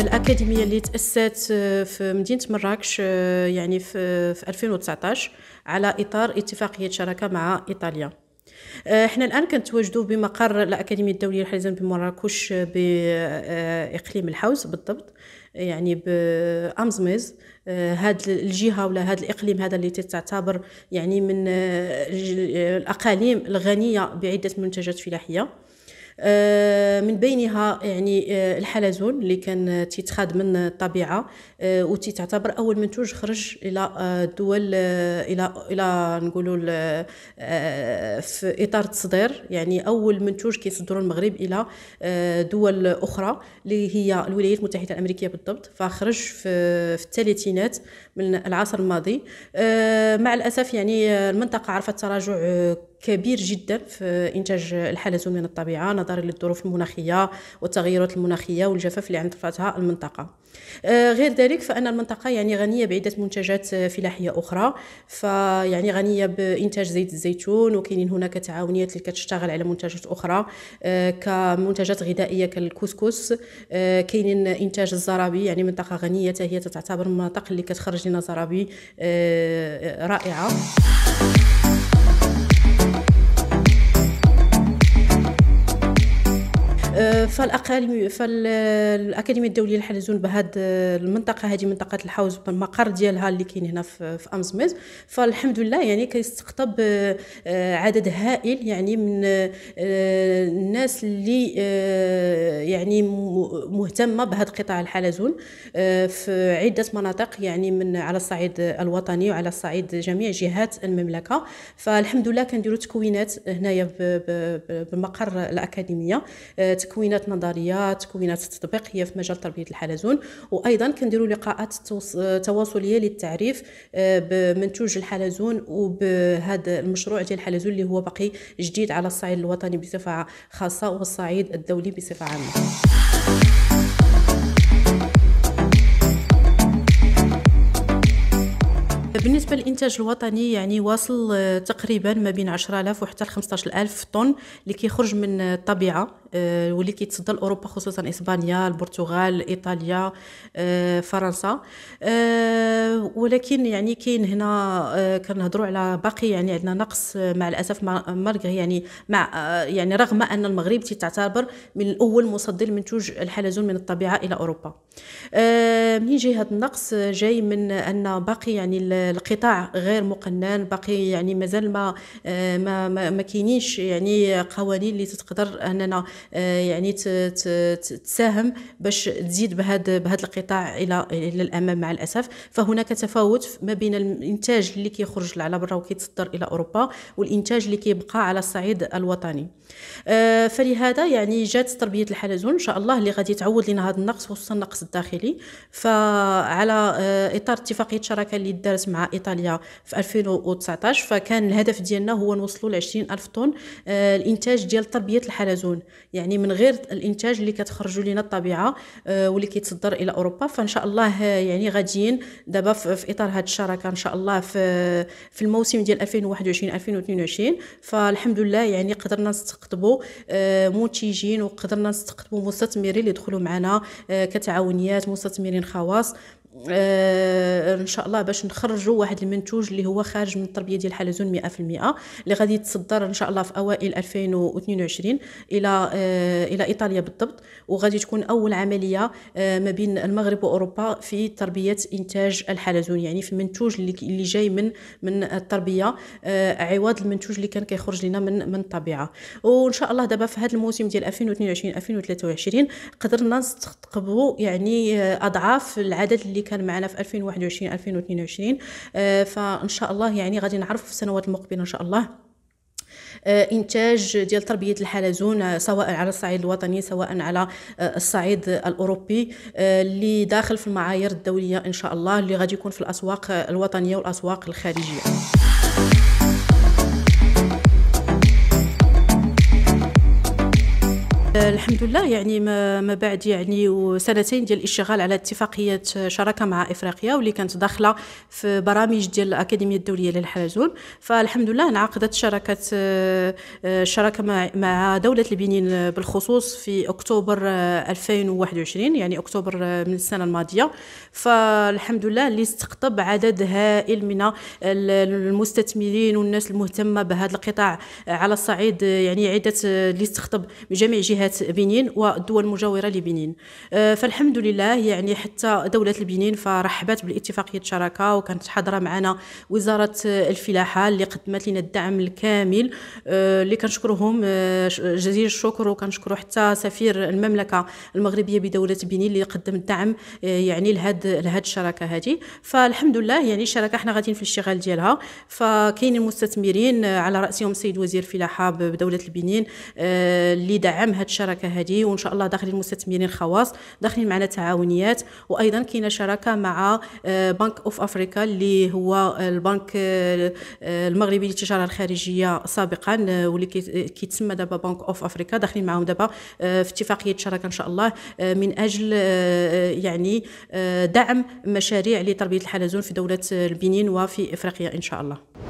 الاكاديميه اللي تاسست آه، في مدينه مراكش آه، يعني في 2019 على اطار اتفاقيه شراكه مع ايطاليا آه، احنا الان كنتواجدوا بمقر الاكاديميه الدوليه للحزام بمراكش باقليم الحوز بالضبط يعني بامزميز هاد الجهه ولا هاد الاقليم هذا اللي تعتبر يعني من الاقاليم الغنيه بعده منتجات فلاحيه آه، من بينها يعني آه، الحلزون اللي كان تيتخاد من الطبيعه آه، وتتعتبر اول منتوج خرج الى الدول الى الى نقولوا في اطار التصدير يعني اول منتوج كيصدروا المغرب الى دول اخرى اللي هي الولايات المتحده الامريكيه بالضبط فخرج في في الثلاثينات من العصر الماضي مع الاسف يعني المنطقه عرفت تراجع كبير جدا في انتاج الحلزون من الطبيعه نظرا للظروف المناخيه والتغيرات المناخيه والجفاف اللي عند رفعتها المنطقه آه، غير ذلك فان المنطقه يعني غنيه بعده منتجات فلاحيه اخرى فيعني غنيه بانتاج زيت الزيتون وكاينين هناك تعاونيات اللي كتشتغل على منتجات اخرى آه، كمنتجات غذائيه كالكسكس آه، كاينين انتاج الزرابي يعني منطقه غنيه هي تعتبر من المناطق اللي كتخرج لنا زرابي رائعه آه، فالاقاليم فالاكاديميه الدوليه للحلزون بهاد آه، المنطقه هذه منطقه الحوز بالمقر ديالها اللي كاين هنا في امزمز فالحمد لله يعني كيستقطب آه، عدد هائل يعني من الناس اللي يعني مهتمه بهذا قطاع الحلزون في عده مناطق يعني من على الصعيد الوطني وعلى الصعيد جميع جهات المملكه فالحمد لله كنديروا تكوينات هنايا بمقر الاكاديميه تكوينات نظريات تكوينات تطبيقيه في مجال تربيه الحلزون وايضا كنديروا لقاءات تواصليه للتعريف آه، بمنتوج الحلزون وبهذا المشروع ديال الحلزون اللي هو باقي جديد على الصعيد الوطني بصفه خاصه والصعيد الدولي بصفه عامه بالنسبه للانتاج الوطني يعني واصل آه، تقريبا ما بين 10000 وحتى 15000 طن اللي كيخرج من الطبيعه آه، واللي كيتصدى لاوروبا خصوصا اسبانيا البرتغال ايطاليا آه، فرنسا آه، ولكن يعني كاين هنا كنهضروا على باقي يعني عندنا نقص مع الاسف مع يعني مع يعني رغم ان المغرب تعتبر من الاول مصدر منتوج الحلزون من الطبيعه الى اوروبا منين جهه النقص جاي من ان باقي يعني القطاع غير مقنن باقي يعني مازال ما ما ما, ما كاينينش يعني قوانين اللي تقدر اننا آه، يعني تساهم باش تزيد بهذا بهذا القطاع الى الى الامام مع الاسف فهناك تفاوت ما بين الانتاج اللي كيخرج على برا وكيتصدر الى اوروبا والانتاج اللي كيبقى على الصعيد الوطني آه، فلهذا يعني جات تربيه الحلزون ان شاء الله اللي غادي تعوض لنا هذا النقص خصوصا النقص الداخلي فعلى آه، اطار اتفاقيه الشراكه اللي دارت مع ايطاليا في 2019 فكان الهدف ديالنا هو نوصلوا ل 20 الف طن الانتاج ديال تربيه الحلزون يعني من غير الانتاج اللي كتخرجوا لنا الطبيعه آه، واللي كيتصدر الى اوروبا فان شاء الله آه، يعني غاديين دابا في اطار هذه الشراكه ان شاء الله في في الموسم ديال 2021 2022 فالحمد لله يعني قدرنا نستقطبوا آه، منتجين وقدرنا نستقطبوا مستثمرين اللي يدخلوا معنا كتعاونيات مستثمرين خواص آه، ان شاء الله باش نخرجوا واحد المنتوج اللي هو خارج من التربيه ديال حلزون 100% اللي غادي يتصدر ان شاء الله في اوائل 2022 الى آه، الى ايطاليا بالضبط وغادي تكون اول عمليه آه، ما بين المغرب واوروبا في تربيه انتاج الحلزون يعني في المنتوج اللي, جاي من من التربيه عوض المنتوج اللي كان كيخرج لنا من من الطبيعه وان شاء الله دابا في هذا الموسم ديال 2022 2023 قدرنا نستقبلوا يعني اضعاف العدد اللي كان معنا في 2021 2022 آه، فان شاء الله يعني غادي نعرف في السنوات المقبله ان شاء الله آه، انتاج ديال تربيه الحلزون آه، سواء على الصعيد الوطني سواء على الصعيد الاوروبي اللي داخل في المعايير الدوليه ان شاء الله اللي غادي يكون في الاسواق الوطنيه والاسواق الخارجيه الحمد لله يعني ما بعد يعني سنتين ديال الاشتغال على اتفاقيه شراكه مع افريقيا واللي كانت داخله في برامج ديال الاكاديميه الدوليه للحلزون فالحمد لله انعقدت شراكه الشراكه آه، مع دوله البنين بالخصوص في اكتوبر 2021 آه، يعني اكتوبر آه، من السنه الماضيه فالحمد لله اللي استقطب عدد هائل من المستثمرين والناس المهتمه بهذا القطاع على الصعيد يعني عده اللي استقطب من جميع جهات جهه بنين والدول المجاوره لبنين أه، فالحمد لله يعني حتى دوله البنين فرحبت بالاتفاقيه الشراكه وكانت حاضره معنا وزاره أه، الفلاحه اللي قدمت لنا الدعم الكامل أه، اللي كنشكرهم جزيل الشكر وكنشكروا حتى سفير المملكه المغربيه بدوله بنين اللي قدم الدعم يعني لهاد لهاد الشراكه هذه فالحمد لله يعني الشراكه حنا غاديين في الاشتغال ديالها فكاين المستثمرين على راسهم السيد وزير الفلاحه بدوله البنين اللي دعم هاد الشراكه هذه وان شاء الله داخلين مستثمرين خواص داخلين معنا تعاونيات وايضا كاينه شراكه مع بنك اوف افريكا اللي هو البنك آه، المغربي للتجاره الخارجيه سابقا آه، واللي آه، كيتسمى دابا بنك اوف افريكا داخلين معاهم دابا في اتفاقيه شراكه ان شاء الله من اجل يعني دعم مشاريع لتربيه الحلزون في دوله البنين وفي افريقيا ان شاء الله